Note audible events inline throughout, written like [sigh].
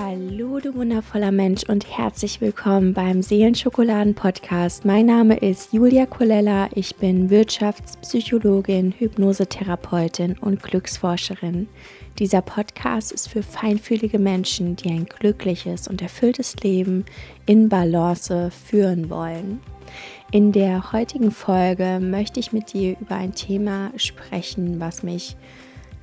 Hallo, du wundervoller Mensch und herzlich willkommen beim Seelenschokoladen-Podcast. Mein Name ist Julia Colella, ich bin Wirtschaftspsychologin, Hypnosetherapeutin und Glücksforscherin. Dieser Podcast ist für feinfühlige Menschen, die ein glückliches und erfülltes Leben in Balance führen wollen. In der heutigen Folge möchte ich mit dir über ein Thema sprechen, was mich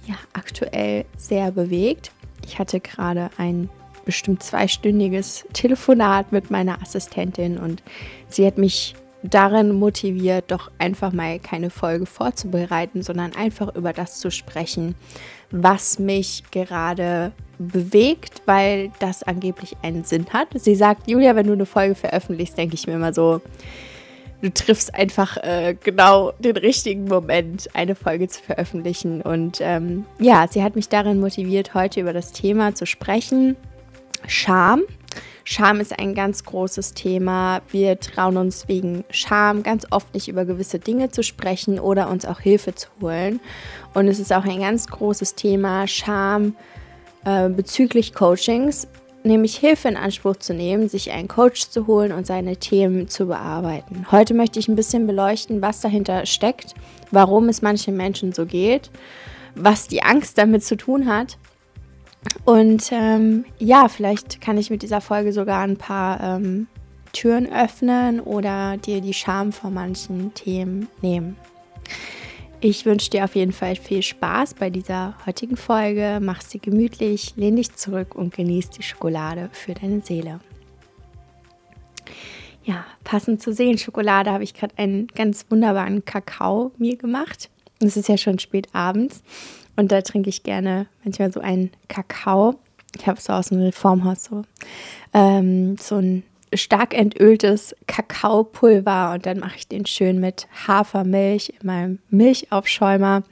ja, aktuell sehr bewegt. Ich hatte gerade ein bestimmt zweistündiges Telefonat mit meiner Assistentin und sie hat mich darin motiviert, doch einfach mal keine Folge vorzubereiten, sondern einfach über das zu sprechen, was mich gerade bewegt, weil das angeblich einen Sinn hat. Sie sagt, Julia, wenn du eine Folge veröffentlichst, denke ich mir immer so, du triffst einfach äh, genau den richtigen Moment, eine Folge zu veröffentlichen. Und ähm, ja, sie hat mich darin motiviert, heute über das Thema zu sprechen. Scham. Scham ist ein ganz großes Thema. Wir trauen uns wegen Scham ganz oft nicht über gewisse Dinge zu sprechen oder uns auch Hilfe zu holen. Und es ist auch ein ganz großes Thema, Scham äh, bezüglich Coachings, nämlich Hilfe in Anspruch zu nehmen, sich einen Coach zu holen und seine Themen zu bearbeiten. Heute möchte ich ein bisschen beleuchten, was dahinter steckt, warum es manchen Menschen so geht, was die Angst damit zu tun hat und ähm, ja, vielleicht kann ich mit dieser Folge sogar ein paar ähm, Türen öffnen oder dir die Scham vor manchen Themen nehmen. Ich wünsche dir auf jeden Fall viel Spaß bei dieser heutigen Folge. Mach sie gemütlich, lehn dich zurück und genieß die Schokolade für deine Seele. Ja, passend zur Seelenschokolade habe ich gerade einen ganz wunderbaren Kakao mir gemacht. Es ist ja schon spät abends und da trinke ich gerne manchmal so einen Kakao. Ich habe so aus dem Reformhaus so, ähm, so ein stark entöltes Kakaopulver und dann mache ich den schön mit Hafermilch in meinem Milchaufschäumer.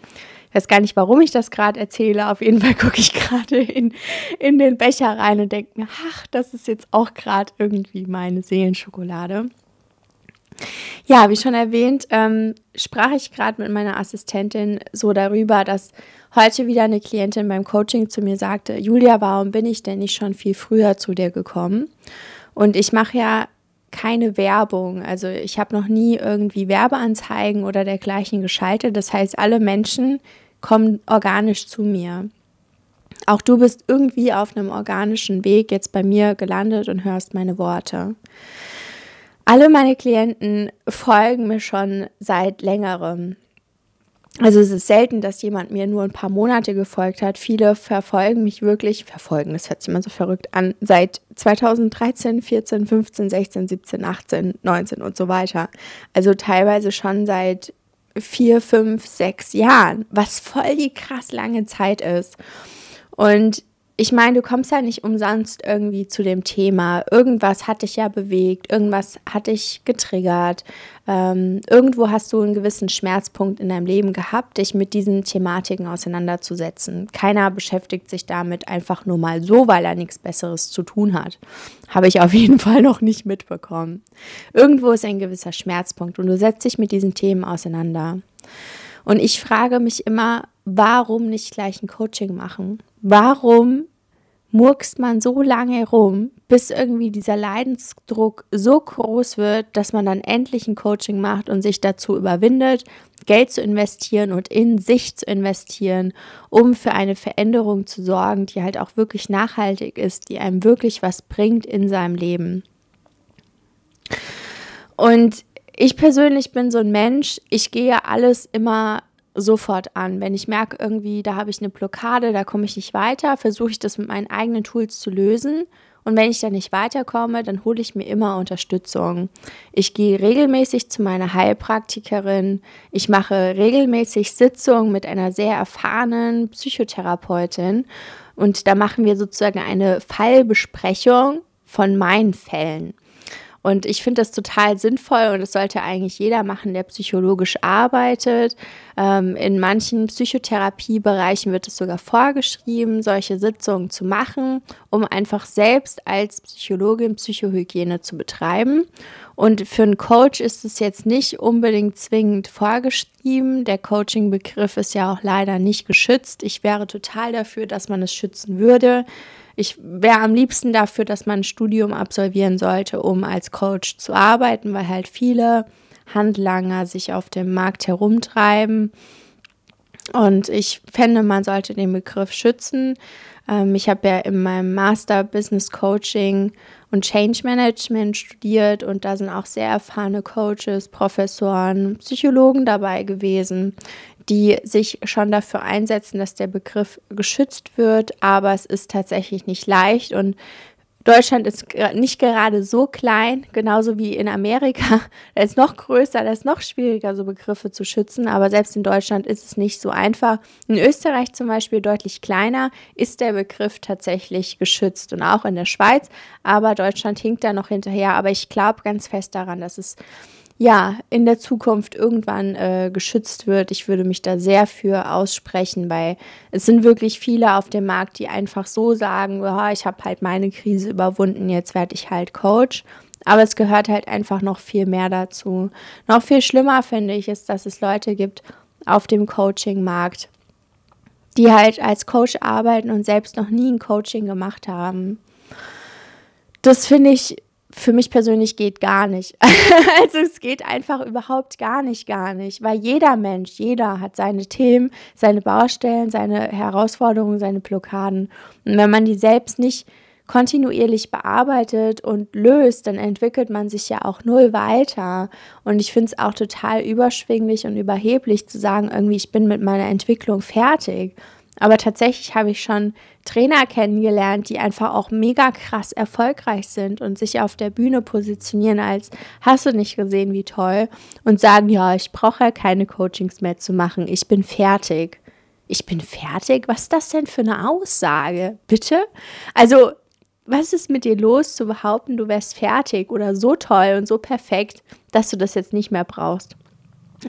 Ich weiß gar nicht, warum ich das gerade erzähle. Auf jeden Fall gucke ich [laughs] gerade in, in den Becher rein und denke mir, ach, das ist jetzt auch gerade irgendwie meine Seelenschokolade. Ja, wie schon erwähnt, ähm, sprach ich gerade mit meiner Assistentin so darüber, dass heute wieder eine Klientin beim Coaching zu mir sagte, Julia, warum bin ich denn nicht schon viel früher zu dir gekommen? Und ich mache ja keine Werbung. Also ich habe noch nie irgendwie Werbeanzeigen oder dergleichen geschaltet. Das heißt, alle Menschen kommen organisch zu mir. Auch du bist irgendwie auf einem organischen Weg jetzt bei mir gelandet und hörst meine Worte. Alle meine Klienten folgen mir schon seit längerem. Also es ist selten, dass jemand mir nur ein paar Monate gefolgt hat. Viele verfolgen mich wirklich, verfolgen, das hört sich immer so verrückt an, seit 2013, 14, 15, 16, 17, 18, 19 und so weiter. Also teilweise schon seit vier, fünf, sechs Jahren, was voll die krass lange Zeit ist. Und ich meine, du kommst ja nicht umsonst irgendwie zu dem Thema. Irgendwas hat dich ja bewegt, irgendwas hat dich getriggert. Ähm, irgendwo hast du einen gewissen Schmerzpunkt in deinem Leben gehabt, dich mit diesen Thematiken auseinanderzusetzen. Keiner beschäftigt sich damit einfach nur mal so, weil er nichts Besseres zu tun hat. Habe ich auf [laughs] jeden Fall noch nicht mitbekommen. Irgendwo ist ein gewisser Schmerzpunkt und du setzt dich mit diesen Themen auseinander. Und ich frage mich immer, warum nicht gleich ein Coaching machen? warum murkst man so lange rum, bis irgendwie dieser Leidensdruck so groß wird, dass man dann endlich ein Coaching macht und sich dazu überwindet, Geld zu investieren und in sich zu investieren, um für eine Veränderung zu sorgen, die halt auch wirklich nachhaltig ist, die einem wirklich was bringt in seinem Leben. Und ich persönlich bin so ein Mensch, ich gehe alles immer sofort an. Wenn ich merke, irgendwie, da habe ich eine Blockade, da komme ich nicht weiter, versuche ich das mit meinen eigenen Tools zu lösen. Und wenn ich da nicht weiterkomme, dann hole ich mir immer Unterstützung. Ich gehe regelmäßig zu meiner Heilpraktikerin. Ich mache regelmäßig Sitzungen mit einer sehr erfahrenen Psychotherapeutin. Und da machen wir sozusagen eine Fallbesprechung von meinen Fällen. Und ich finde das total sinnvoll und das sollte eigentlich jeder machen, der psychologisch arbeitet. Ähm, in manchen Psychotherapiebereichen wird es sogar vorgeschrieben, solche Sitzungen zu machen, um einfach selbst als Psychologin Psychohygiene zu betreiben. Und für einen Coach ist es jetzt nicht unbedingt zwingend vorgeschrieben. Der Coaching-Begriff ist ja auch leider nicht geschützt. Ich wäre total dafür, dass man es schützen würde. Ich wäre am liebsten dafür, dass man ein Studium absolvieren sollte, um als Coach zu arbeiten, weil halt viele Handlanger sich auf dem Markt herumtreiben. Und ich fände, man sollte den Begriff schützen. Ähm, ich habe ja in meinem Master Business Coaching und Change Management studiert und da sind auch sehr erfahrene Coaches, Professoren, Psychologen dabei gewesen die sich schon dafür einsetzen, dass der Begriff geschützt wird, aber es ist tatsächlich nicht leicht und Deutschland ist nicht gerade so klein, genauso wie in Amerika. Da [laughs] ist noch größer, da ist noch schwieriger, so Begriffe zu schützen. Aber selbst in Deutschland ist es nicht so einfach. In Österreich zum Beispiel deutlich kleiner ist der Begriff tatsächlich geschützt und auch in der Schweiz. Aber Deutschland hinkt da noch hinterher. Aber ich glaube ganz fest daran, dass es ja, in der Zukunft irgendwann äh, geschützt wird. Ich würde mich da sehr für aussprechen, weil es sind wirklich viele auf dem Markt, die einfach so sagen, oh, ich habe halt meine Krise überwunden, jetzt werde ich halt Coach. Aber es gehört halt einfach noch viel mehr dazu. Noch viel schlimmer finde ich ist, dass es Leute gibt auf dem Coaching-Markt, die halt als Coach arbeiten und selbst noch nie ein Coaching gemacht haben. Das finde ich für mich persönlich geht gar nicht. [laughs] also es geht einfach überhaupt gar nicht, gar nicht, weil jeder Mensch, jeder hat seine Themen, seine Baustellen, seine Herausforderungen, seine Blockaden. Und wenn man die selbst nicht kontinuierlich bearbeitet und löst, dann entwickelt man sich ja auch null weiter. Und ich finde es auch total überschwinglich und überheblich zu sagen, irgendwie, ich bin mit meiner Entwicklung fertig. Aber tatsächlich habe ich schon Trainer kennengelernt, die einfach auch mega krass erfolgreich sind und sich auf der Bühne positionieren als hast du nicht gesehen, wie toll und sagen, ja, ich brauche ja keine Coachings mehr zu machen, ich bin fertig. Ich bin fertig? Was ist das denn für eine Aussage? Bitte? Also, was ist mit dir los zu behaupten, du wärst fertig oder so toll und so perfekt, dass du das jetzt nicht mehr brauchst?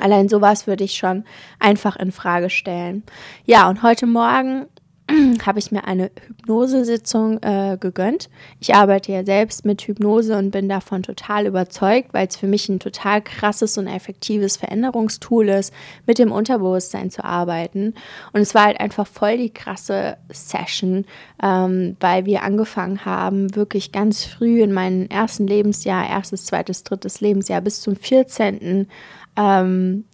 Allein sowas würde ich schon einfach in Frage stellen. Ja, und heute Morgen [clears throat] habe ich mir eine Hypnosesitzung äh, gegönnt. Ich arbeite ja selbst mit Hypnose und bin davon total überzeugt, weil es für mich ein total krasses und effektives Veränderungstool ist, mit dem Unterbewusstsein zu arbeiten. Und es war halt einfach voll die krasse Session, ähm, weil wir angefangen haben, wirklich ganz früh in meinem ersten Lebensjahr, erstes, zweites, drittes Lebensjahr bis zum 14 ähm,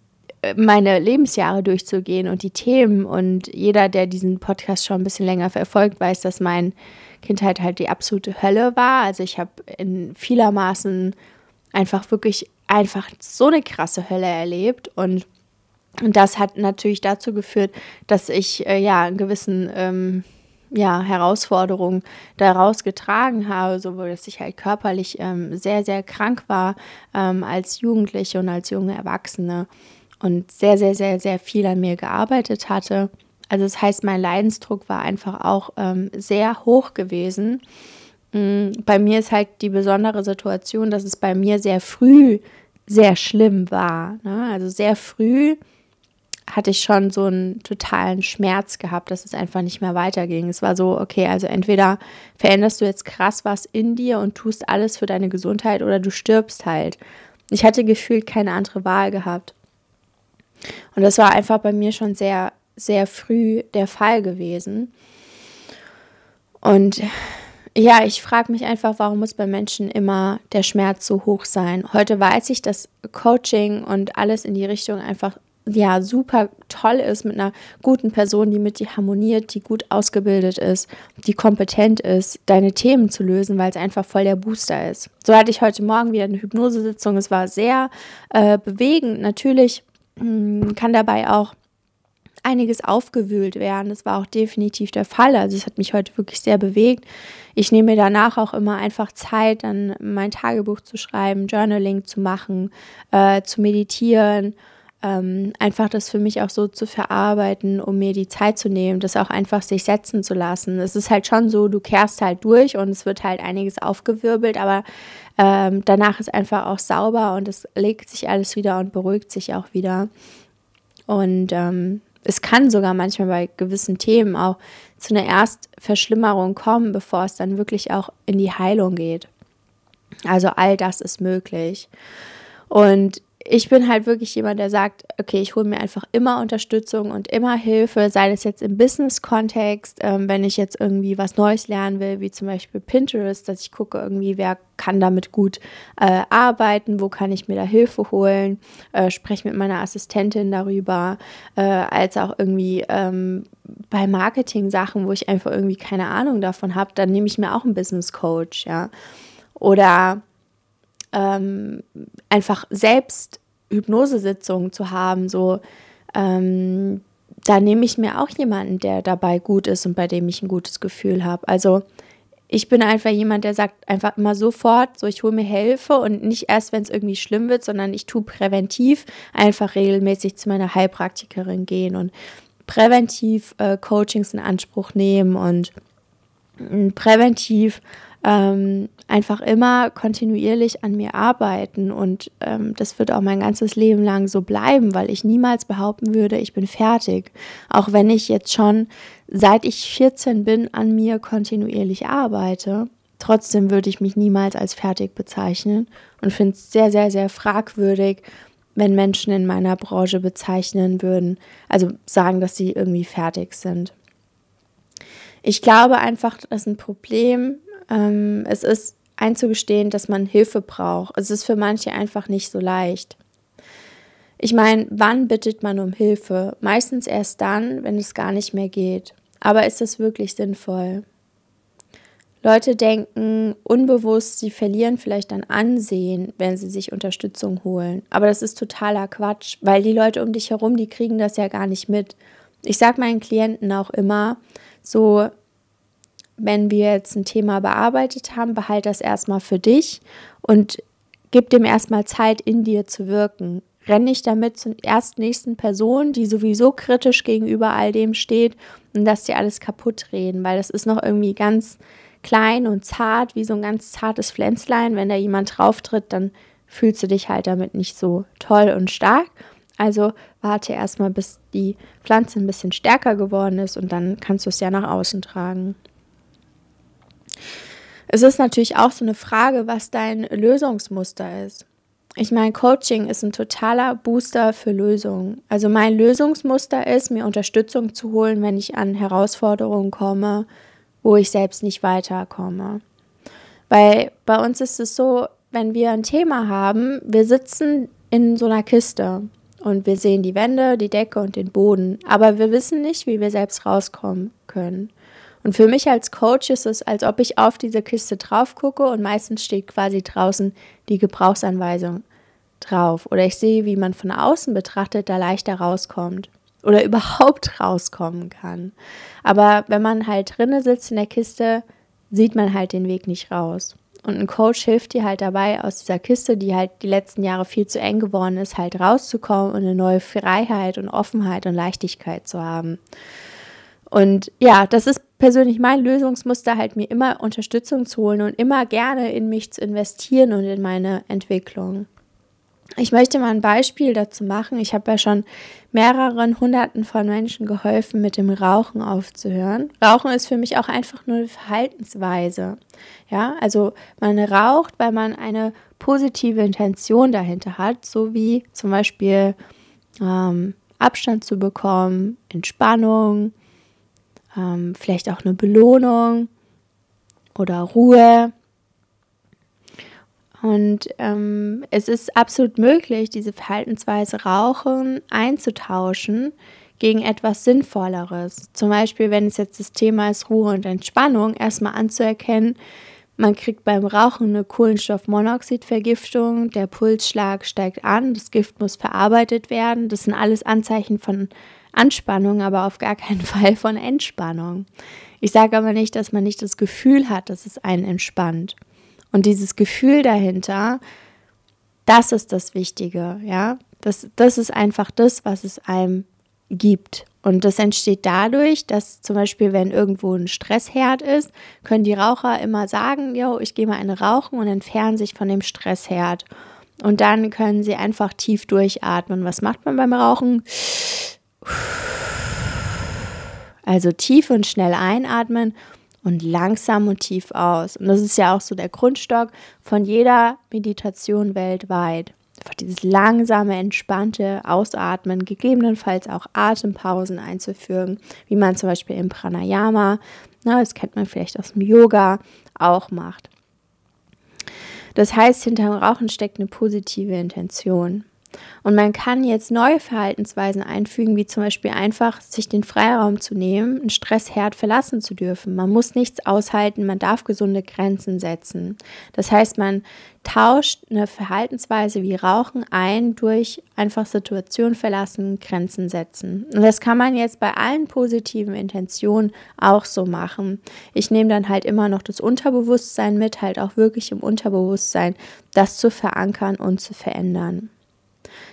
meine Lebensjahre durchzugehen und die Themen. Und jeder, der diesen Podcast schon ein bisschen länger verfolgt, weiß, dass meine Kindheit halt die absolute Hölle war. Also ich habe in vielermaßen einfach wirklich einfach so eine krasse Hölle erlebt und und das hat natürlich dazu geführt, dass ich äh, ja einen gewissen ähm, ja, Herausforderungen daraus getragen habe, sowohl dass ich halt körperlich ähm, sehr, sehr krank war ähm, als Jugendliche und als junge Erwachsene und sehr, sehr, sehr, sehr viel an mir gearbeitet hatte. Also das heißt, mein Leidensdruck war einfach auch ähm, sehr hoch gewesen. Mm, bei mir ist halt die besondere Situation, dass es bei mir sehr früh sehr schlimm war. Ne? Also sehr früh hatte ich schon so einen totalen Schmerz gehabt, dass es einfach nicht mehr weiterging. Es war so, okay, also entweder veränderst du jetzt krass was in dir und tust alles für deine Gesundheit oder du stirbst halt. Ich hatte gefühlt keine andere Wahl gehabt. Und das war einfach bei mir schon sehr, sehr früh der Fall gewesen. Und ja, ich frage mich einfach, warum muss bei Menschen immer der Schmerz so hoch sein? Heute weiß ich, dass Coaching und alles in die Richtung einfach ja super toll ist mit einer guten Person, die mit dir harmoniert, die gut ausgebildet ist, die kompetent ist, deine Themen zu lösen, weil es einfach voll der Booster ist. So hatte ich heute Morgen wieder eine Hypnosesitzung. Es war sehr äh, bewegend. Natürlich mh, hm, kann dabei auch einiges aufgewühlt werden. Das war auch definitiv der Fall. Also es hat mich heute wirklich sehr bewegt. Ich nehme mir danach auch immer einfach Zeit, dann mein Tagebuch zu schreiben, Journaling zu machen, äh, zu meditieren ähm, einfach das für mich auch so zu verarbeiten, um mir die Zeit zu nehmen, das auch einfach sich setzen zu lassen. Es ist halt schon so, du kehrst halt durch und es wird halt einiges aufgewirbelt, aber ähm, danach ist einfach auch sauber und es legt sich alles wieder und beruhigt sich auch wieder. Und ähm, es kann sogar manchmal bei gewissen Themen auch zu einer Erstverschlimmerung kommen, bevor es dann wirklich auch in die Heilung geht. Also all das ist möglich. Und ich bin halt wirklich jemand, der sagt, okay, ich hole mir einfach immer Unterstützung und immer Hilfe, sei es jetzt im Business-Kontext, ähm, wenn ich jetzt irgendwie was Neues lernen will, wie zum Beispiel Pinterest, dass ich gucke irgendwie, wer kann damit gut äh, arbeiten, wo kann ich mir da Hilfe holen, äh, spreche mit meiner Assistentin darüber, äh, als auch irgendwie ähm, bei Marketing-Sachen, wo ich einfach irgendwie keine Ahnung davon habe, dann nehme ich mir auch einen Business-Coach, ja. Oder ähm, einfach selbst Hypnosesitzungen zu haben, so ähm, da nehme ich mir auch jemanden, der dabei gut ist und bei dem ich ein gutes Gefühl habe. Also ich bin einfach jemand, der sagt einfach immer sofort, so ich hole mir Hilfe und nicht erst, wenn es irgendwie schlimm wird, sondern ich tue präventiv einfach regelmäßig zu meiner Heilpraktikerin gehen und präventiv äh, Coachings in Anspruch nehmen und äh, präventiv ähm, einfach immer kontinuierlich an mir arbeiten und ähm, das wird auch mein ganzes Leben lang so bleiben, weil ich niemals behaupten würde, ich bin fertig. Auch wenn ich jetzt schon seit ich 14 bin an mir kontinuierlich arbeite. Trotzdem würde ich mich niemals als fertig bezeichnen und finde es sehr, sehr, sehr fragwürdig, wenn Menschen in meiner Branche bezeichnen würden, also sagen, dass sie irgendwie fertig sind. Ich glaube einfach, dass ein Problem ähm, es ist einzugestehen, dass man Hilfe braucht. Es ist für manche einfach nicht so leicht. Ich meine, wann bittet man um Hilfe? Meistens erst dann, wenn es gar nicht mehr geht. Aber ist das wirklich sinnvoll? Leute denken unbewusst, sie verlieren vielleicht an Ansehen, wenn sie sich Unterstützung holen. Aber das ist totaler Quatsch, weil die Leute um dich herum, die kriegen das ja gar nicht mit. Ich sage meinen Klienten auch immer, so wenn wir jetzt ein Thema bearbeitet haben, behalte das erstmal für dich und gib dem erstmal Zeit, in dir zu wirken. Renn nicht damit zur erst Person, die sowieso kritisch gegenüber all dem steht und dass dir alles kaputt reden, weil das ist noch irgendwie ganz klein und zart, wie so ein ganz zartes Pflänzlein. Wenn da jemand drauf tritt, dann fühlst du dich halt damit nicht so toll und stark. Also warte erstmal, bis die Pflanze ein bisschen stärker geworden ist und dann kannst du es ja nach außen tragen. Es ist natürlich auch so eine Frage, was dein Lösungsmuster ist. Ich meine, Coaching ist ein totaler Booster für Lösungen. Also mein Lösungsmuster ist, mir Unterstützung zu holen, wenn ich an Herausforderungen komme, wo ich selbst nicht weiterkomme. Weil bei uns ist es so, wenn wir ein Thema haben, wir sitzen in so einer Kiste und wir sehen die Wände, die Decke und den Boden, aber wir wissen nicht, wie wir selbst rauskommen können. Und für mich als Coach ist es, als ob ich auf diese Kiste drauf gucke und meistens steht quasi draußen die Gebrauchsanweisung drauf. Oder ich sehe, wie man von außen betrachtet da leichter rauskommt oder [laughs] überhaupt rauskommen kann. Aber wenn man halt drinne sitzt in der Kiste, sieht man halt den Weg nicht raus. Und ein Coach hilft dir halt dabei, aus dieser Kiste, die halt die letzten Jahre viel zu eng geworden ist, halt rauszukommen und eine neue Freiheit und Offenheit und Leichtigkeit zu haben. Und ja, das ist persönlich mein Lösungsmuster halt mir immer Unterstützung zu holen und immer gerne in mich zu investieren und in meine Entwicklung. Ich möchte mal ein Beispiel dazu machen. Ich habe ja schon mehreren Hunderten von Menschen geholfen, mit dem Rauchen aufzuhören. Rauchen ist für mich auch einfach nur eine Verhaltensweise. Ja, also man raucht, weil man eine positive Intention dahinter hat, so wie zum Beispiel ähm, Abstand zu bekommen, Entspannung, ähm, vielleicht auch eine Belohnung oder Ruhe. Und ähm, es ist absolut möglich, diese Verhaltensweise Rauchen einzutauschen gegen etwas Sinnvolleres. Zum Beispiel, wenn es jetzt das Thema ist Ruhe und Entspannung, erstmal anzuerkennen, man kriegt beim Rauchen eine Kohlenstoffmonoxidvergiftung, der Pulsschlag steigt an, das Gift muss verarbeitet werden. Das sind alles Anzeichen von Anspannung, aber auf gar keinen [laughs] Fall von Entspannung. Ich sage aber nicht, dass man nicht das Gefühl hat, dass es einen entspannt. Und dieses Gefühl dahinter, das ist das Wichtige, ja. Das, das ist einfach das, was es einem gibt. Und das entsteht dadurch, dass zum Beispiel, wenn irgendwo ein Stressherd ist, können die Raucher immer sagen, yo, ich gehe mal eine rauchen und entfernen sich von dem Stressherd. Und dann können sie einfach tief durchatmen. Was macht man beim Rauchen? Also tief und schnell einatmen und langsam und tief aus. Und das ist ja auch so der Grundstock von jeder Meditation weltweit. Einfach dieses langsame, entspannte Ausatmen, gegebenenfalls auch Atempausen einzuführen, wie man zum Beispiel im Pranayama, na, ne, das kennt man vielleicht aus dem Yoga, auch macht. Das heißt, hinter dem Rauchen steckt eine positive Intention. Und man kann jetzt neue Verhaltensweisen einfügen, wie zum Beispiel einfach sich den Freiraum zu nehmen, einen Stressherd verlassen zu dürfen. Man muss nichts aushalten, man darf gesunde Grenzen setzen. Das heißt, man tauscht eine Verhaltensweise wie Rauchen ein durch einfach Situation verlassen, Grenzen setzen. Und das kann man jetzt bei allen positiven Intentionen auch so machen. Ich nehme dann halt immer noch das Unterbewusstsein mit, halt auch wirklich im Unterbewusstsein, das zu verankern und zu verändern.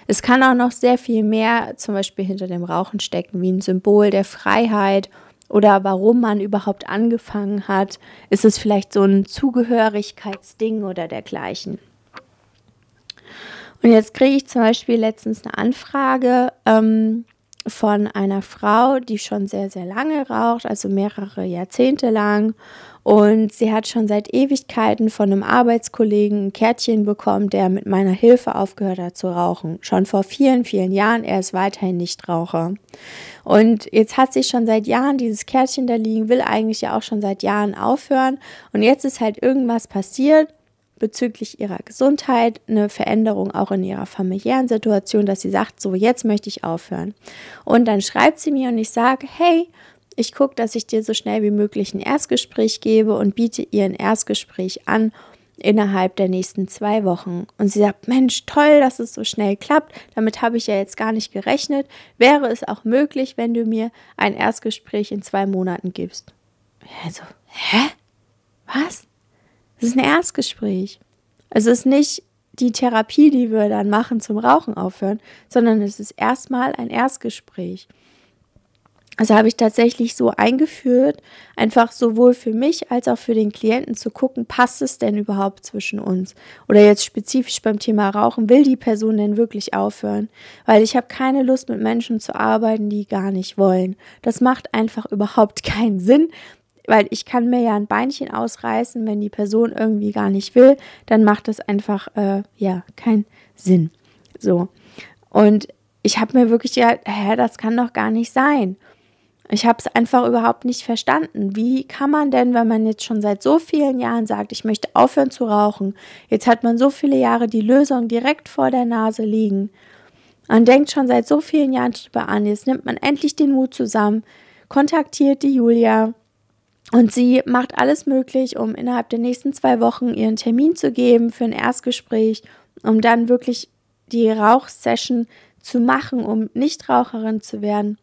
Es kann auch noch sehr viel mehr zum Beispiel hinter dem Rauchen stecken, wie ein Symbol der Freiheit oder warum man überhaupt angefangen hat. Ist es vielleicht so ein Zugehörigkeitsding oder dergleichen? Und jetzt kriege ich zum Beispiel letztens eine Anfrage ähm, von einer Frau, die schon sehr, sehr lange raucht, also mehrere Jahrzehnte lang. Und sie hat schon seit Ewigkeiten von einem Arbeitskollegen ein Kärtchen bekommen, der mit meiner Hilfe aufgehört hat zu rauchen. Schon vor vielen, vielen Jahren. Er ist weiterhin Nichtraucher. Und jetzt hat sie schon seit Jahren dieses Kärtchen da liegen, will eigentlich ja auch schon seit Jahren aufhören. Und jetzt ist halt irgendwas passiert bezüglich ihrer Gesundheit, eine Veränderung auch in ihrer familiären Situation, dass sie sagt, so jetzt möchte ich aufhören. Und dann schreibt sie mir und ich sage, hey, ich gucke, dass ich dir so schnell wie möglich ein Erstgespräch gebe und biete ihr ein Erstgespräch an innerhalb der nächsten zwei Wochen. Und sie sagt, Mensch, toll, dass es so schnell klappt. Damit habe ich ja jetzt gar nicht gerechnet. Wäre es auch möglich, wenn du mir ein Erstgespräch in zwei Monaten gibst? Also, hä? Was? Es ist ein Erstgespräch. Es ist nicht die Therapie, die wir dann machen zum Rauchen aufhören, sondern es ist erstmal ein Erstgespräch. Also habe ich tatsächlich so eingeführt, einfach sowohl für mich als auch für den Klienten zu gucken, passt es denn überhaupt zwischen uns? Oder jetzt spezifisch beim Thema Rauchen, will die Person denn wirklich aufhören? Weil ich habe keine Lust, mit Menschen zu arbeiten, die gar nicht wollen. Das macht einfach [laughs] überhaupt keinen Sinn, weil ich kann mir ja ein Beinchen ausreißen, wenn die Person irgendwie gar nicht will, dann macht das einfach, äh, ja, keinen Sinn. So. Und ich habe mir wirklich gedacht, hä, das kann doch gar nicht sein. Ich habe es einfach überhaupt nicht verstanden. Wie kann man denn, wenn man jetzt schon seit so vielen Jahren sagt, ich möchte aufhören zu rauchen, jetzt hat man so viele Jahre die Lösung direkt vor der Nase liegen, man denkt schon seit so vielen Jahren drüber an, jetzt nimmt man endlich den Mut zusammen, kontaktiert die Julia und sie macht alles möglich, um innerhalb der nächsten zwei Wochen ihren Termin zu geben für ein Erstgespräch, um dann wirklich die Rauchsession zu machen, um Nichtraucherin zu werden.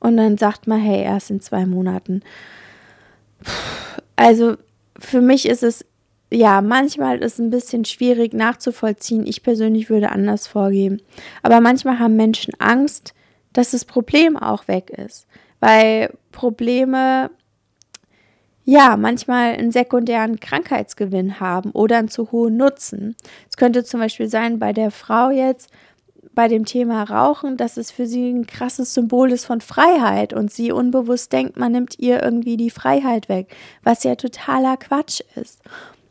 Und dann sagt man, hey, erst in zwei Monaten. Also für mich ist es, ja, manchmal ist es ein bisschen schwierig nachzuvollziehen. Ich persönlich würde anders vorgehen. Aber manchmal haben Menschen Angst, dass das Problem auch weg ist. Weil Probleme ja, manchmal einen sekundären Krankheitsgewinn haben oder einen zu hohen Nutzen. Es könnte zum Beispiel sein, bei der Frau jetzt, bei dem Thema Rauchen, dass es für sie ein krasses Symbol ist von Freiheit und sie unbewusst denkt, man nimmt ihr irgendwie die Freiheit weg, was ja totaler Quatsch ist.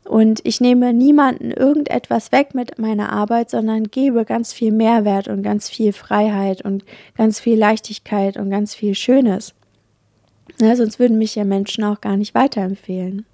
Und ich nehme niemanden irgendetwas weg mit meiner Arbeit, sondern gebe ganz viel Mehrwert und ganz viel Freiheit und ganz viel Leichtigkeit und ganz viel Schönes. Ja, ne, sonst würden mich ja Menschen auch gar nicht weiterempfehlen.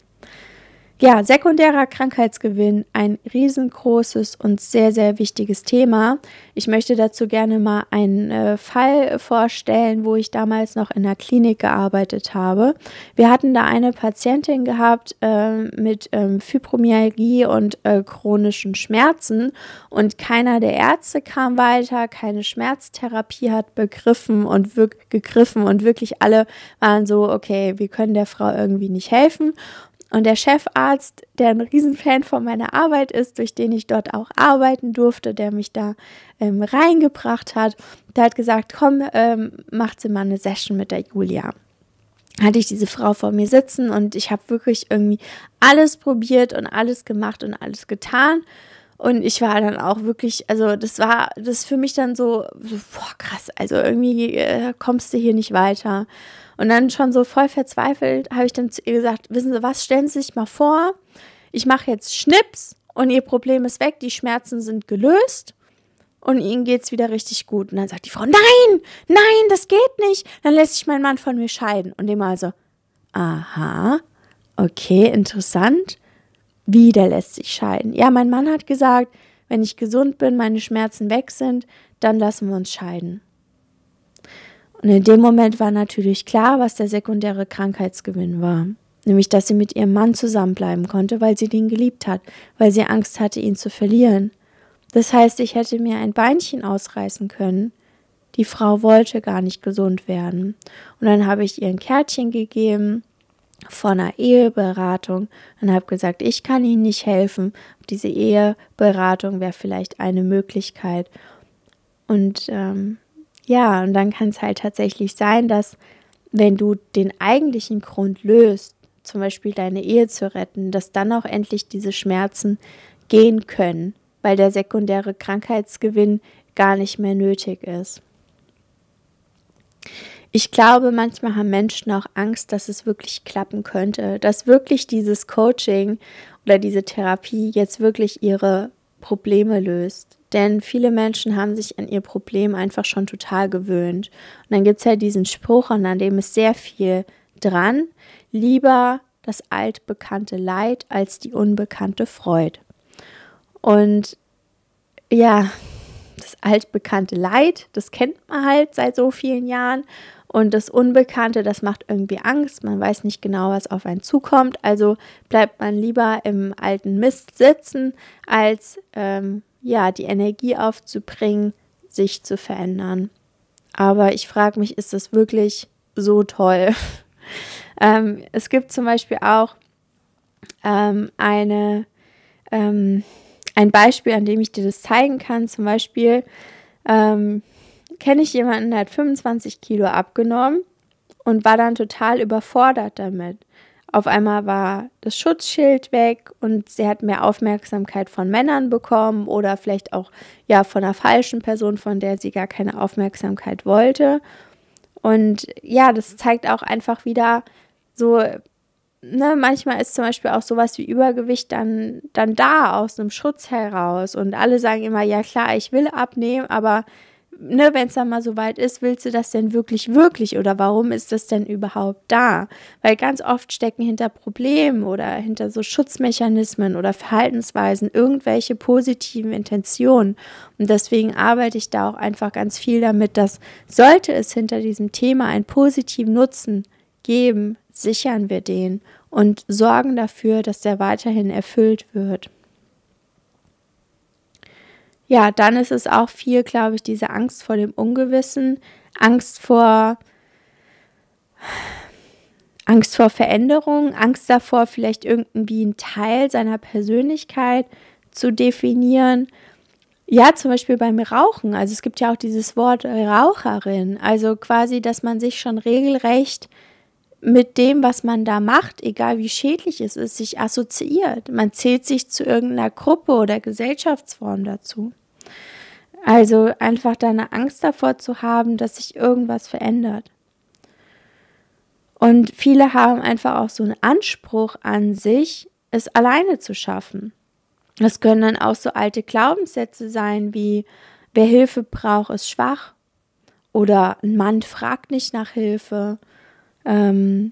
Ja, sekundärer Krankheitsgewinn, ein riesengroßes und sehr, sehr wichtiges Thema. Ich möchte dazu gerne mal einen äh, Fall vorstellen, wo ich damals noch in der Klinik gearbeitet habe. Wir hatten da eine Patientin gehabt äh, mit ähm, Fibromyalgie und äh, chronischen Schmerzen und keiner der Ärzte kam weiter, keine Schmerztherapie hat begriffen und wirk gegriffen und wirklich alle waren so, okay, wir können der Frau irgendwie nicht helfen. Und der Chefarzt, der ein Riesenfan von meiner Arbeit ist, durch den ich dort auch arbeiten durfte, der mich da ähm, reingebracht hat, der hat gesagt, komm, ähm, macht sie mal eine Session mit der Julia hatte ich diese Frau vor mir sitzen und ich habe wirklich irgendwie alles probiert und alles gemacht und alles getan. Und ich war dann auch wirklich, also das war das für mich dann so, so boah, krass, also irgendwie äh, kommst du hier nicht weiter. Und dann schon so voll verzweifelt habe ich dann zu ihr gesagt, wissen Sie was, stellen Sie sich mal vor, ich mache jetzt Schnips und Ihr Problem ist weg, die Schmerzen sind gelöst und Ihnen geht es wieder richtig gut. Und dann sagt die Frau, nein, nein, das geht nicht. Dann lässt sich mein Mann von mir scheiden. Und dem also, aha, okay, interessant. Wieder lässt sich scheiden. Ja, mein Mann hat gesagt, wenn ich gesund bin, meine Schmerzen weg sind, dann lassen wir uns scheiden. Und in dem Moment war natürlich klar, was der sekundäre Krankheitsgewinn war. Nämlich, dass sie mit ihrem Mann zusammenbleiben konnte, weil sie den geliebt hat, weil sie Angst hatte, ihn zu verlieren. Das heißt, ich hätte mir ein Beinchen ausreißen können. Die Frau wollte gar nicht gesund werden. Und dann habe ich ihr ein Kärtchen gegeben von einer Eheberatung und habe gesagt, ich kann Ihnen nicht helfen. Diese Eheberatung wäre vielleicht eine Möglichkeit. Und ähm, ja, und dann kann es halt tatsächlich sein, dass wenn du den eigentlichen Grund löst, zum Beispiel deine Ehe zu retten, dass dann auch endlich diese Schmerzen gehen können, weil der sekundäre Krankheitsgewinn gar nicht mehr nötig ist. Ich glaube, manchmal haben Menschen auch Angst, dass es wirklich klappen könnte, dass wirklich dieses Coaching oder diese Therapie jetzt wirklich ihre Probleme löst. Denn viele Menschen haben sich an ihr Problem einfach schon total gewöhnt. Und dann gibt es ja halt diesen Spruch, und an dem ist sehr viel dran. Lieber das altbekannte Leid als die unbekannte Freude. Und ja, das altbekannte Leid, das kennt man halt seit so vielen Jahren. Und das Unbekannte, das macht irgendwie Angst. Man weiß nicht genau, was auf einen zukommt. Also bleibt man lieber im alten Mist sitzen, als ähm, ja, die Energie aufzubringen, sich zu verändern. Aber ich frage mich, ist das wirklich so toll? [laughs] ähm, es gibt zum Beispiel auch ähm, eine, ähm, ein Beispiel, an dem ich dir das zeigen kann. Zum Beispiel ähm, kenne ich jemanden, der hat 25 Kilo abgenommen und war dann total überfordert damit. Auf einmal war das Schutzschild weg und sie hat mehr Aufmerksamkeit von Männern bekommen oder vielleicht auch ja von einer falschen Person, von der sie gar keine Aufmerksamkeit wollte. Und ja, das zeigt auch einfach wieder so, ne, manchmal ist zum Beispiel auch sowas wie Übergewicht dann, dann da aus einem Schutz heraus. Und alle sagen immer, ja klar, ich will abnehmen, aber ne, wenn es dann mal so weit ist, willst du das denn wirklich, wirklich oder warum ist das denn überhaupt da? Weil ganz oft stecken hinter Problemen oder hinter so Schutzmechanismen oder Verhaltensweisen irgendwelche positiven Intentionen. Und deswegen arbeite ich da auch einfach ganz viel damit, dass sollte es hinter diesem Thema einen positiven Nutzen geben, sichern wir den und sorgen dafür, dass der weiterhin erfüllt wird. Ja, dann ist es auch viel, glaube ich, diese Angst vor dem Ungewissen, Angst vor Angst vor Veränderung, Angst davor, vielleicht irgendwie einen Teil seiner Persönlichkeit zu definieren. Ja, zum Beispiel beim Rauchen. Also es gibt ja auch dieses Wort Raucherin. Also quasi, dass man sich schon regelrecht mit dem, was man da macht, egal wie schädlich es ist, sich assoziiert. Man zählt sich zu irgendeiner Gruppe oder Gesellschaftsform dazu. Also einfach da eine Angst davor zu haben, dass sich irgendwas verändert. Und viele haben einfach auch so einen Anspruch an sich, es alleine zu schaffen. Das können dann auch so alte Glaubenssätze sein wie, wer Hilfe braucht, ist schwach. Oder ein Mann fragt nicht nach Hilfe ähm,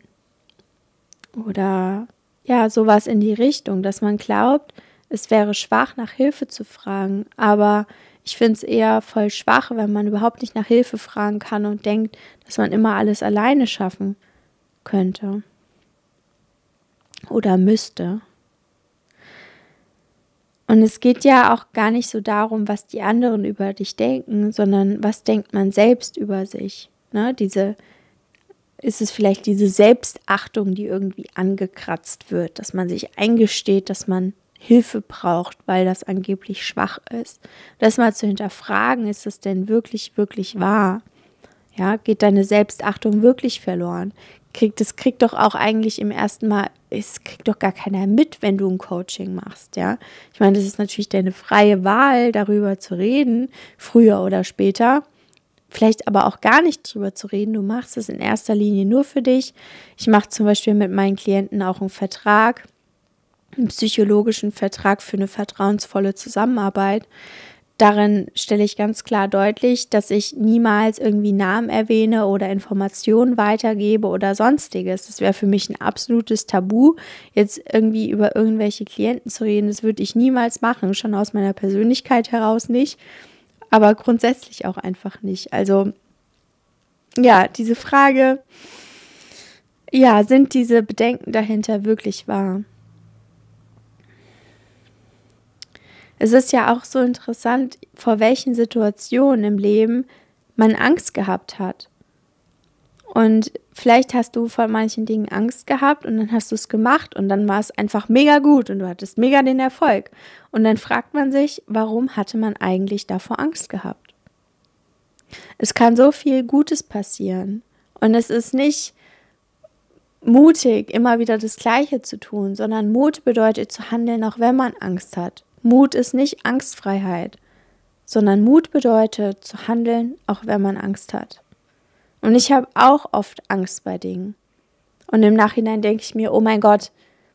oder ja, sowas in die Richtung, dass man glaubt, es wäre schwach, nach Hilfe zu fragen. Aber ich finde es eher voll schwach, wenn man überhaupt nicht nach Hilfe fragen kann und denkt, dass man immer alles alleine schaffen könnte oder müsste. Und es geht ja auch gar nicht so darum, was die anderen über dich denken, sondern was denkt man selbst über sich. Ne? Diese ist es vielleicht diese Selbstachtung, die irgendwie angekratzt wird, dass man sich eingesteht, dass man Hilfe braucht, weil das angeblich schwach ist. Das mal zu hinterfragen, ist es denn wirklich, wirklich wahr? Ja, geht deine Selbstachtung wirklich verloren? Kriegt, das kriegt doch auch eigentlich im ersten Mal, es kriegt doch gar keiner mit, wenn du ein Coaching machst, ja. Ich meine, das ist natürlich deine freie Wahl, darüber zu reden, früher oder später vielleicht aber auch gar nicht drüber zu reden. Du machst es in erster Linie nur für dich. Ich mache zum Beispiel mit meinen Klienten auch einen Vertrag, einen psychologischen Vertrag für eine vertrauensvolle Zusammenarbeit. Darin stelle ich ganz klar deutlich, dass ich niemals irgendwie Namen erwähne oder Informationen weitergebe oder sonstiges. Das wäre für mich ein absolutes Tabu, jetzt irgendwie über irgendwelche Klienten zu reden. Das würde ich niemals machen, schon aus meiner Persönlichkeit heraus nicht aber grundsätzlich auch einfach nicht. Also ja, diese Frage, ja, sind diese Bedenken dahinter wirklich wahr? Es ist ja auch so interessant, vor welchen Situationen im Leben man Angst gehabt hat. Und vielleicht hast du vor manchen Dingen Angst gehabt und dann hast du es gemacht und dann war es einfach mega gut und du hattest mega den Erfolg. Und dann fragt man sich, warum hatte man eigentlich davor Angst gehabt? Es kann so viel Gutes passieren und es ist nicht mutig, immer wieder das Gleiche zu tun, sondern Mut bedeutet zu handeln, auch wenn man Angst hat. Mut ist nicht Angstfreiheit, sondern Mut bedeutet zu handeln, auch wenn man Angst hat. Und ich habe auch oft Angst bei Dingen. Und im Nachhinein denke ich mir, oh mein Gott,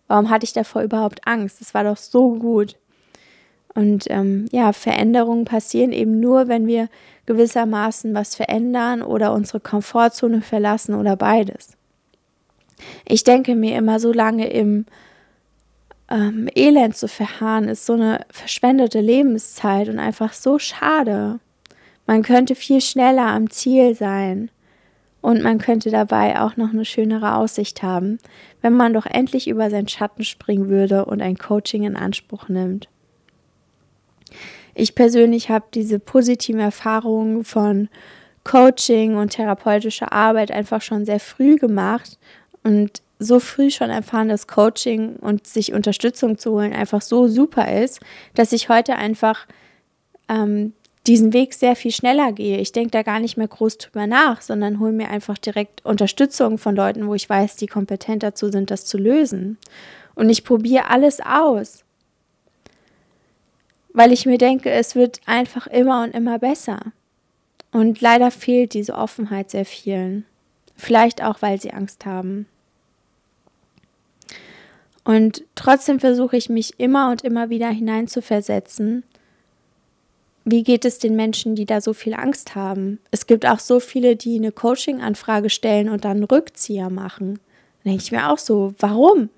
warum hatte ich davor überhaupt Angst? Das war doch so gut. Und ähm, ja, Veränderungen passieren eben nur, wenn wir gewissermaßen was verändern oder unsere Komfortzone verlassen oder beides. Ich denke mir immer, so lange im ähm, Elend zu verharren, ist so eine verschwendete Lebenszeit und einfach so schade. Man könnte viel schneller am Ziel sein. Und man könnte dabei auch noch eine schönere Aussicht haben, wenn man doch endlich über seinen Schatten springen würde und ein Coaching in Anspruch nimmt. Ich persönlich habe diese positiven Erfahrungen von Coaching und therapeutischer Arbeit einfach schon sehr früh gemacht und so früh schon erfahren, dass Coaching und sich Unterstützung zu holen einfach so super ist, dass ich heute einfach ähm, diesen Weg sehr viel schneller gehe. Ich denke da gar nicht mehr groß drüber nach, sondern hole mir einfach direkt Unterstützung von Leuten, wo ich weiß, die kompetent dazu sind, das zu lösen. Und ich probiere alles aus, weil ich mir denke, es wird einfach immer und immer besser. Und leider fehlt diese Offenheit sehr vielen. Vielleicht auch, weil sie Angst haben. Und trotzdem versuche ich mich immer und immer wieder hineinzuversetzen wie geht es den Menschen, die da so viel Angst haben? Es gibt auch so viele, die eine Coaching-Anfrage stellen und dann Rückzieher machen. Da denke ich mir auch so, warum?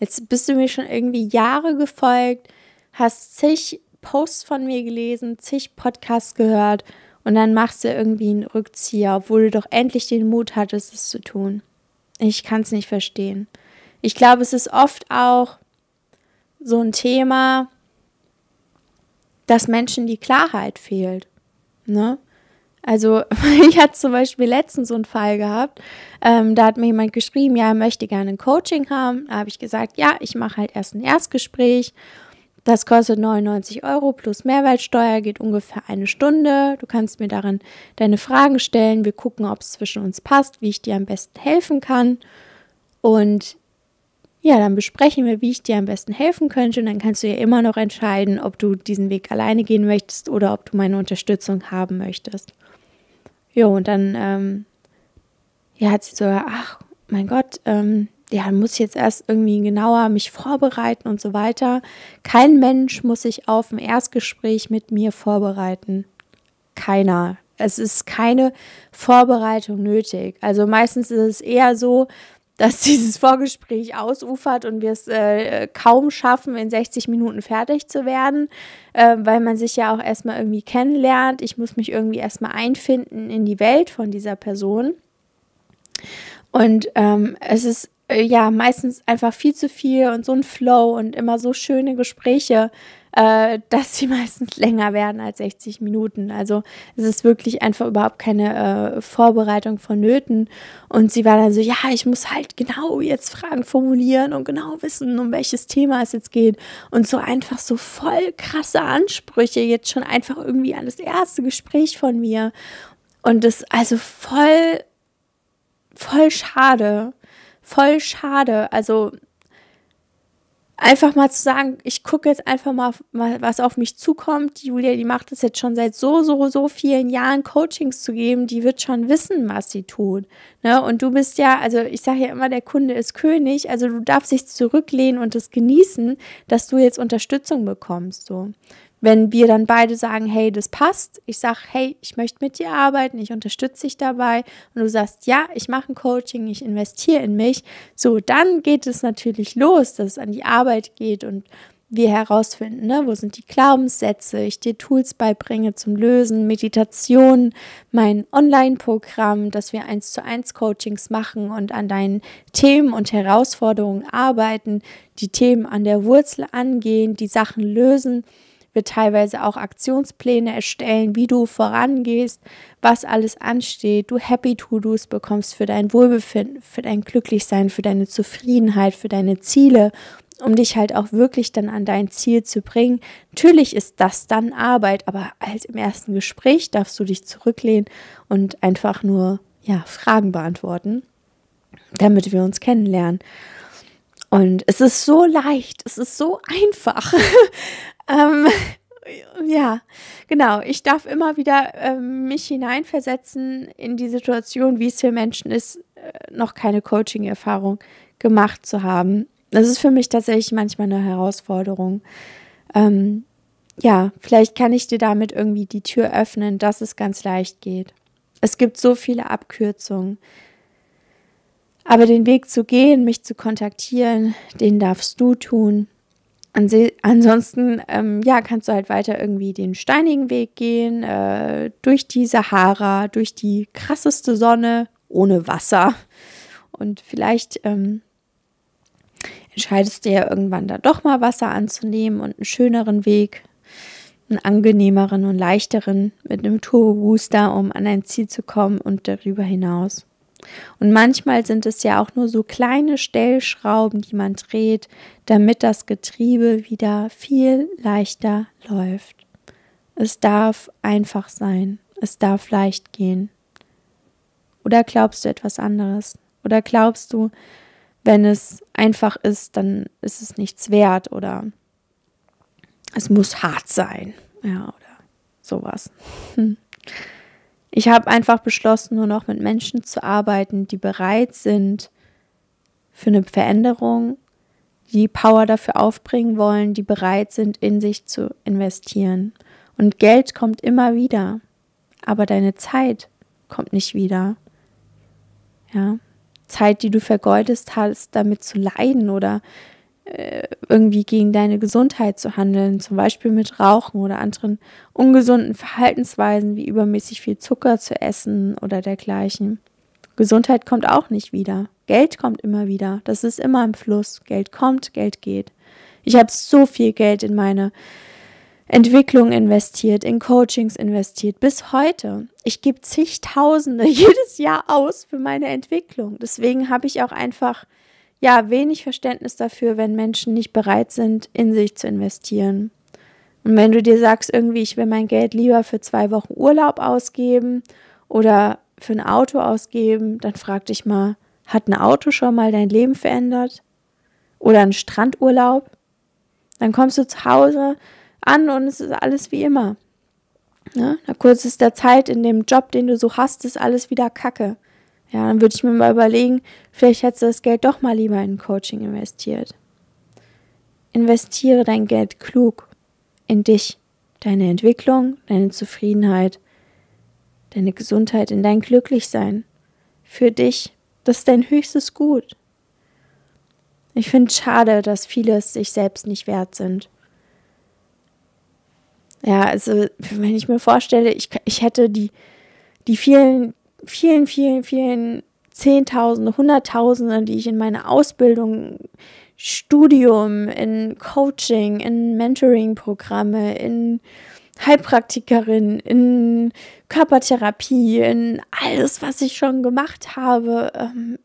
Jetzt bist du mir schon irgendwie Jahre gefolgt, hast zig Posts von mir gelesen, zig Podcasts gehört und dann machst du irgendwie einen Rückzieher, obwohl du doch endlich den Mut hattest, es zu tun. Ich kann es nicht verstehen. Ich glaube, es ist oft auch so ein Thema, dass Menschen die Klarheit fehlt. Ne? Also [laughs] ich hatte zum Beispiel letztens so einen Fall gehabt, ähm, da hat mir jemand geschrieben, ja, er möchte gerne ein Coaching haben. Da habe ich gesagt, ja, ich mache halt erst ein Erstgespräch. Das kostet 99 Euro plus Mehrwertsteuer, geht ungefähr eine Stunde. Du kannst mir darin deine Fragen stellen. Wir gucken, ob es zwischen uns passt, wie ich dir am besten helfen kann. Und ja, dann besprechen wir, wie ich dir am besten helfen könnte. Und dann kannst du ja immer noch entscheiden, ob du diesen Weg alleine gehen möchtest oder ob du meine Unterstützung haben möchtest. Jo, und dann ähm, ja, hat sie so, ach, mein Gott, ähm, ja, muss ich jetzt erst irgendwie genauer mich vorbereiten und so weiter. Kein Mensch muss sich auf ein Erstgespräch mit mir vorbereiten. Keiner. Es ist keine Vorbereitung nötig. Also meistens ist es eher so, dass [laughs] dieses Vorgespräch ausufert und wir es äh, kaum schaffen, in 60 Minuten fertig zu werden, äh, weil man sich ja auch erstmal irgendwie kennenlernt. Ich muss mich irgendwie erstmal einfinden in die Welt von dieser Person. Und ähm, es ist äh, ja meistens einfach viel zu viel und so ein Flow und immer so schöne Gespräche äh, dass sie [laughs] meistens länger werden als 60 Minuten. Also es ist wirklich einfach überhaupt keine äh, Vorbereitung vonnöten. Und sie war dann so, ja, ich muss halt genau jetzt Fragen formulieren und genau wissen, um welches Thema es jetzt geht. Und so einfach so voll krasse Ansprüche jetzt schon einfach irgendwie an das erste Gespräch von mir. Und das also voll, voll schade voll schade. Also einfach mal zu sagen, ich gucke jetzt einfach mal, was auf mich zukommt. Die Julia, die macht das jetzt schon seit so, so, so vielen Jahren, Coachings zu geben, die wird schon wissen, was sie tut. Ne? Und du bist ja, also ich sage ja immer, der Kunde ist König, also du darfst dich zurücklehnen und es genießen, dass du jetzt Unterstützung bekommst. So wenn wir dann beide sagen, hey, das passt, ich sage, hey, ich möchte mit dir arbeiten, ich unterstütze dich dabei und du sagst, ja, ich mache ein Coaching, ich investiere in mich, so dann geht es natürlich los, dass es an die Arbeit geht und wir herausfinden, ne, wo sind die Glaubenssätze, ich dir Tools beibringe zum Lösen, Meditation, mein Online-Programm, dass wir eins zu eins Coachings machen und an deinen Themen und Herausforderungen arbeiten, die Themen an der Wurzel angehen, die Sachen lösen wir teilweise auch Aktionspläne erstellen, wie du vorangehst, was alles ansteht, du Happy To-Dos bekommst für dein Wohlbefinden, für dein Glücklichsein, für deine Zufriedenheit, für deine Ziele, um dich halt auch wirklich dann an dein Ziel zu bringen. Natürlich ist das dann Arbeit, aber als halt im ersten Gespräch darfst du dich zurücklehnen und einfach nur ja, Fragen beantworten, damit wir uns kennenlernen. Und es ist so leicht, es ist so einfach. [laughs] Ähm, [laughs] ja, genau. Ich darf immer wieder äh, mich hineinversetzen in die Situation, wie es für Menschen ist, äh, noch keine Coaching-Erfahrung gemacht zu haben. Das ist für mich tatsächlich manchmal eine Herausforderung. Ähm, ja, vielleicht kann ich dir damit irgendwie die Tür öffnen, dass es ganz leicht geht. Es gibt so viele Abkürzungen. Aber den Weg zu gehen, mich zu kontaktieren, den darfst du tun. Ansonsten ähm, ja, kannst du halt weiter irgendwie den steinigen Weg gehen, äh, durch die Sahara, durch die krasseste Sonne, ohne Wasser. Und vielleicht ähm, entscheidest du ja irgendwann da doch mal Wasser anzunehmen und einen schöneren Weg, einen angenehmeren und leichteren mit einem Turbo-Booster, um an dein Ziel zu kommen und darüber hinaus. Und manchmal sind es ja auch nur so kleine Stellschrauben, die man dreht, damit das Getriebe wieder viel leichter läuft. Es darf einfach sein. Es darf leicht gehen. Oder glaubst du etwas anderes? Oder glaubst du, wenn es einfach ist, dann ist es nichts wert oder es muss hart sein? Ja, oder sowas. [laughs] Ich habe einfach beschlossen, nur noch mit Menschen zu arbeiten, die bereit sind für eine Veränderung, die Power dafür aufbringen wollen, die bereit sind, in sich zu investieren. Und Geld kommt immer wieder, aber deine Zeit kommt nicht wieder. Ja, Zeit, die du vergeudest hast, damit zu leiden oder äh, irgendwie gegen deine Gesundheit zu handeln, zum Beispiel mit Rauchen oder anderen ungesunden Verhaltensweisen wie übermäßig viel Zucker zu essen oder dergleichen. Gesundheit kommt auch nicht wieder. Geld kommt immer wieder. Das ist immer im Fluss. Geld kommt, Geld geht. Ich habe so viel Geld in meine Entwicklung investiert, in Coachings investiert, bis heute. Ich gebe zigtausende [laughs] jedes Jahr aus für meine Entwicklung. Deswegen habe ich auch einfach ja, wenig Verständnis dafür, wenn Menschen nicht bereit sind, in sich zu investieren. Und wenn du dir sagst, irgendwie, ich will mein Geld lieber für zwei Wochen Urlaub ausgeben oder für ein Auto ausgeben, dann frag dich mal, hat ein Auto schon mal dein Leben verändert? Oder ein Strandurlaub? Dann kommst du zu Hause an und es ist alles wie immer. Ne? ist der Zeit in dem Job, den du so hast, ist alles wieder Kacke. Ja, dann würde ich mir mal überlegen, vielleicht hättest du das Geld doch mal lieber in Coaching investiert. Investiere dein Geld klug in dich, deine Entwicklung, deine Zufriedenheit, deine Gesundheit, in dein Glücklichsein. Für dich, das ist dein höchstes Gut. Ich finde es schade, dass viele es sich selbst nicht wert sind. Ja, also wenn ich mir vorstelle, ich, ich hätte die, die vielen vielen, vielen, vielen Zehntausende, Hunderttausende, die ich in meiner Ausbildung, Studium, in Coaching, in Mentoring-Programme, in Heilpraktikerin, in Körpertherapie, in alles, was ich schon gemacht habe, ähm,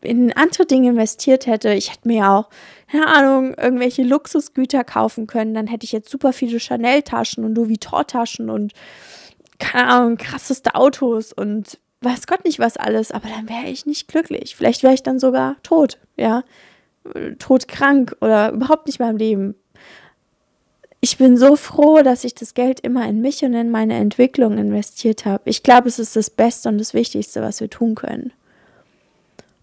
in andere Dinge investiert hätte. Ich hätte mir auch, keine Ahnung, irgendwelche Luxusgüter kaufen können. Dann hätte ich jetzt super viele Chanel-Taschen und Louis Vuitton-Taschen und, keine Ahnung, krasseste Autos und weiß Gott nicht was alles, aber dann wäre ich nicht glücklich. Vielleicht wäre ich dann sogar tot, ja, todkrank oder überhaupt nicht mehr im Leben. Ich bin so froh, dass ich das Geld immer in mich und in meine Entwicklung investiert habe. Ich glaube, es ist das Beste und das Wichtigste, was wir tun können.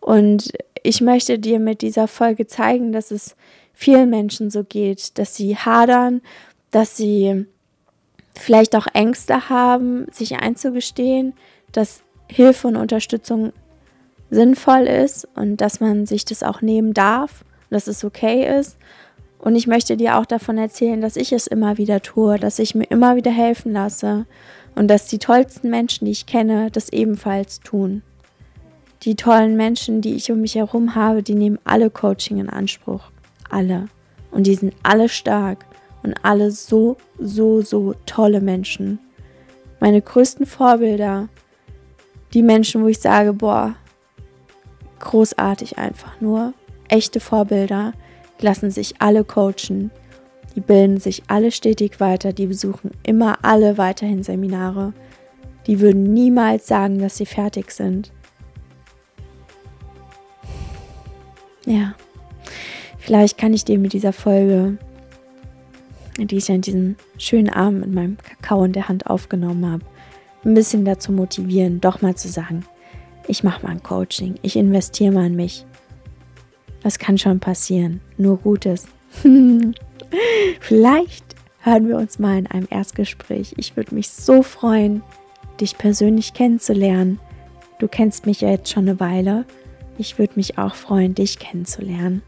Und ich möchte dir mit dieser Folge zeigen, dass es vielen Menschen so geht, dass sie hadern, dass sie vielleicht auch Ängste haben, sich einzugestehen, dass Hilfe und Unterstützung sinnvoll ist und dass man sich das auch nehmen darf, dass es okay ist. Und ich möchte dir auch davon erzählen, dass ich es immer wieder tue, dass ich mir immer wieder helfen lasse und dass die tollsten Menschen, die ich kenne, das ebenfalls tun. Die tollen Menschen, die ich um mich herum habe, die nehmen alle Coaching in Anspruch. Alle. Und die sind alle stark und alle so, so, so tolle Menschen. Meine größten Vorbilder die Menschen, wo ich sage, boah, großartig einfach nur. Echte Vorbilder lassen sich alle coachen, die bilden sich alle stetig weiter, die besuchen immer alle weiterhin Seminare, die würden niemals sagen, dass sie fertig sind. Ja, vielleicht kann ich dir mit dieser Folge, die ich an diesem schönen Abend mit meinem Kakao in der Hand aufgenommen habe, ein bisschen dazu motivieren, doch mal zu sagen, ich mache mal ein Coaching, ich investiere mal in mich. Das kann schon passieren, nur Gutes. [laughs] Vielleicht hören wir uns mal in einem Erstgespräch. Ich würde mich so freuen, dich persönlich kennenzulernen. Du kennst mich ja jetzt schon eine Weile. Ich würde mich auch freuen, dich kennenzulernen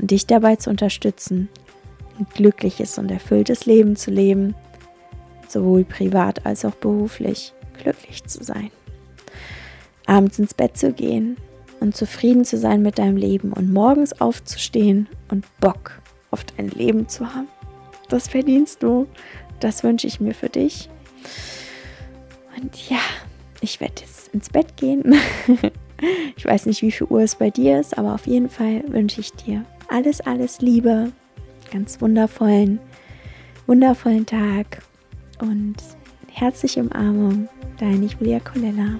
und dich dabei zu unterstützen, ein glückliches und erfülltes Leben zu leben sowohl privat als auch beruflich glücklich zu sein. Abends ins Bett zu gehen und zufrieden zu sein mit deinem Leben und morgens aufzustehen und Bock auf dein Leben zu haben. Das verdienst du. Das wünsche ich mir für dich. Und ja, ich werde jetzt ins Bett gehen. [laughs] ich weiß nicht, wie viel Uhr es bei dir ist, aber auf jeden Fall wünsche ich dir alles, alles Liebe, ganz wundervollen, wundervollen Tag und herzliche Umarmung, deine Julia Colella.